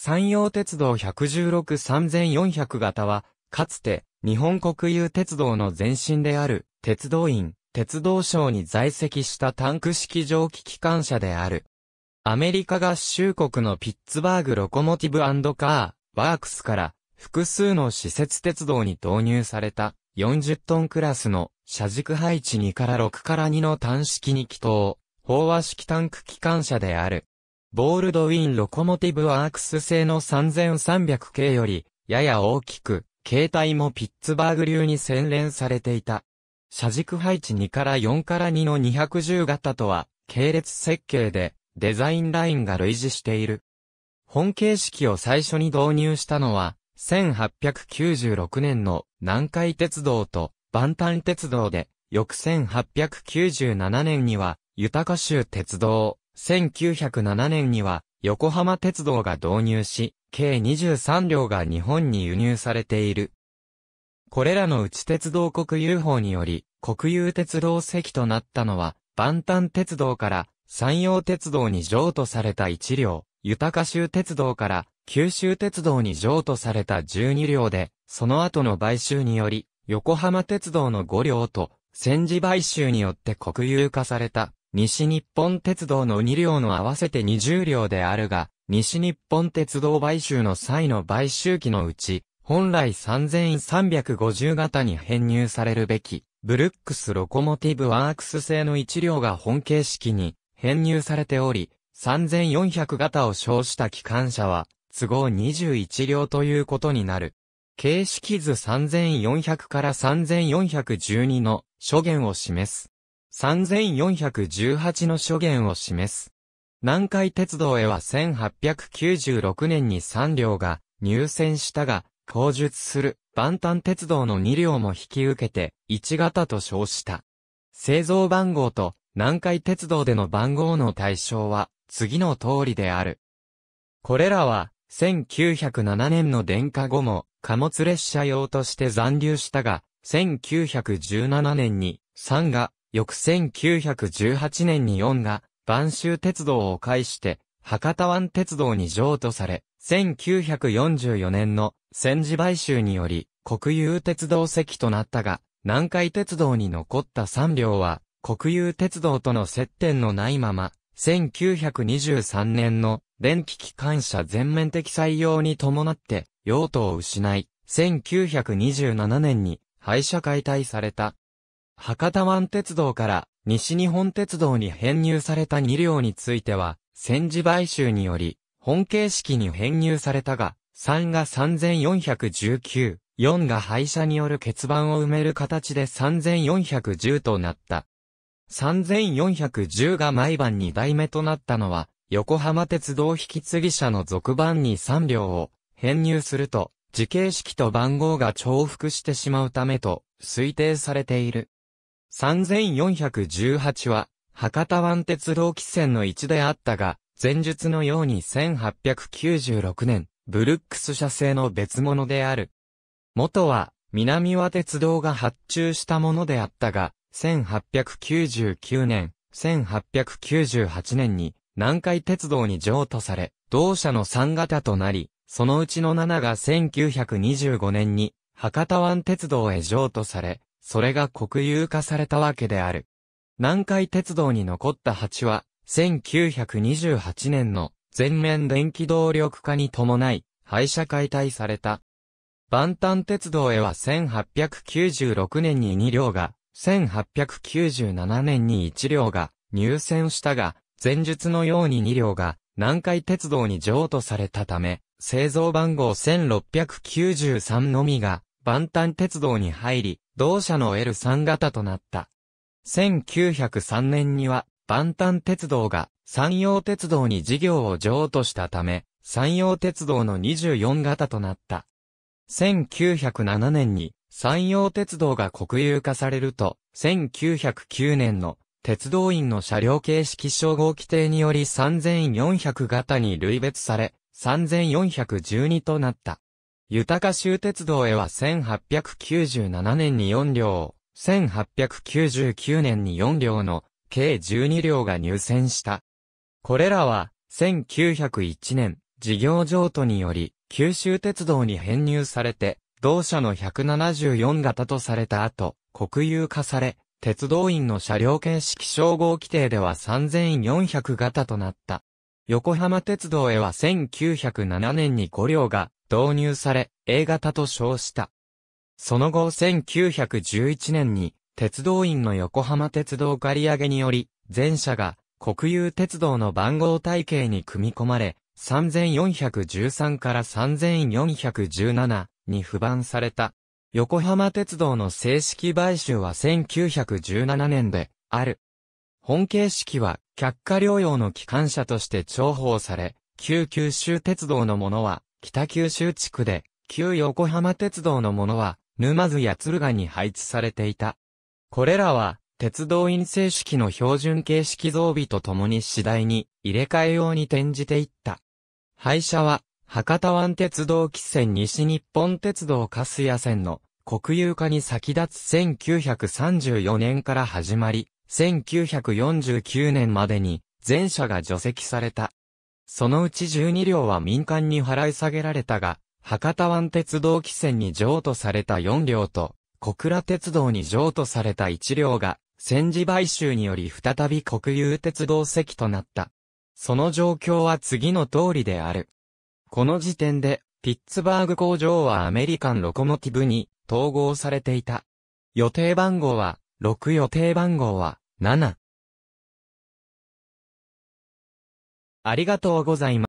山陽鉄道116-3400型は、かつて、日本国有鉄道の前身である、鉄道院、鉄道省に在籍したタンク式蒸気機関車である。アメリカ合衆国のピッツバーグロコモティブカー、ワークスから、複数の施設鉄道に導入された、40トンクラスの、車軸配置2から6から2の単式に気筒、飽和式タンク機関車である。ボールドウィン・ロコモティブワークス製の3300系より、やや大きく、携帯もピッツバーグ流に洗練されていた。車軸配置2から4から2の210型とは、系列設計で、デザインラインが類似している。本形式を最初に導入したのは、1896年の南海鉄道と万端鉄道で、翌1897年には、豊か州鉄道、1907年には横浜鉄道が導入し、計23両が日本に輸入されている。これらの内鉄道国有法により、国有鉄道席となったのは、万端鉄道から山陽鉄道に譲渡された1両、豊州鉄道から九州鉄道に譲渡された12両で、その後の買収により、横浜鉄道の5両と、戦時買収によって国有化された。西日本鉄道の2両の合わせて20両であるが、西日本鉄道買収の際の買収機のうち、本来3350型に編入されるべき、ブルックスロコモティブワークス製の1両が本形式に編入されており、3400型を称した機関車は、都合21両ということになる。形式図3400から3412の諸言を示す。3418の諸言を示す。南海鉄道へは1896年に3両が入線したが、後述する万端鉄道の2両も引き受けて1型と称した。製造番号と南海鉄道での番号の対象は次の通りである。これらは1907年の電化後も貨物列車用として残留したが、1917年に3が翌1918年に4が、晩州鉄道を介して、博多湾鉄道に譲渡され、1944年の戦時買収により、国有鉄道席となったが、南海鉄道に残った3両は、国有鉄道との接点のないまま、1923年の電気機関車全面的採用に伴って用途を失い、1927年に廃車解体された。博多湾鉄道から西日本鉄道に編入された2両については、戦時買収により、本形式に編入されたが、3が3419、4が廃車による欠番を埋める形で3410となった。3410が毎晩2代目となったのは、横浜鉄道引き継ぎ車の続番に3両を編入すると、時形式と番号が重複してしまうためと推定されている。3418は、博多湾鉄道汽船の置であったが、前述のように1896年、ブルックス社製の別物である。元は、南和鉄道が発注したものであったが、1899年、1898年に、南海鉄道に譲渡され、同社の3型となり、そのうちの7が1925年に、博多湾鉄道へ譲渡され、それが国有化されたわけである。南海鉄道に残った蜂は、1928年の全面電気動力化に伴い、廃車解体された。万端鉄道へは1896年に2両が、1897年に1両が入線したが、前述のように2両が南海鉄道に譲渡されたため、製造番号1693のみが万端鉄道に入り、同社の L3 型となった。1903年には、万端鉄道が山陽鉄道に事業を譲渡したため、山陽鉄道の24型となった。1907年に山陽鉄道が国有化されると、1909年の鉄道員の車両形式称号規定により3400型に類別され、3412となった。豊か州鉄道へは1897年に4両、1899年に4両の計12両が入選した。これらは1901年事業譲渡により九州鉄道に編入されて同社の174型とされた後、国有化され、鉄道員の車両形式称号規定では3400型となった。横浜鉄道へは1907年に5両が導入され、A 型と称した。その後1911年に、鉄道員の横浜鉄道借り上げにより、全社が国有鉄道の番号体系に組み込まれ、3413から3417に不番された。横浜鉄道の正式買収は1917年である。本形式は客家療養の機関車として重宝され、旧九州鉄道のものは北九州地区で、旧横浜鉄道のものは、沼津や敦賀に配置されていた。これらは、鉄道院正式の標準形式増備とともに次第に入れ替え用に転じていった。廃車は、博多湾鉄道汽船西日本鉄道スヤ線の国有化に先立つ1934年から始まり、1949年までに全車が除籍された。そのうち12両は民間に払い下げられたが、博多湾鉄道汽船に譲渡された4両と、小倉鉄道に譲渡された1両が、戦時買収により再び国有鉄道席となった。その状況は次の通りである。この時点で、ピッツバーグ工場はアメリカンロコモティブに統合されていた。予定番号は、6予定番号は、7。ありがとうございます。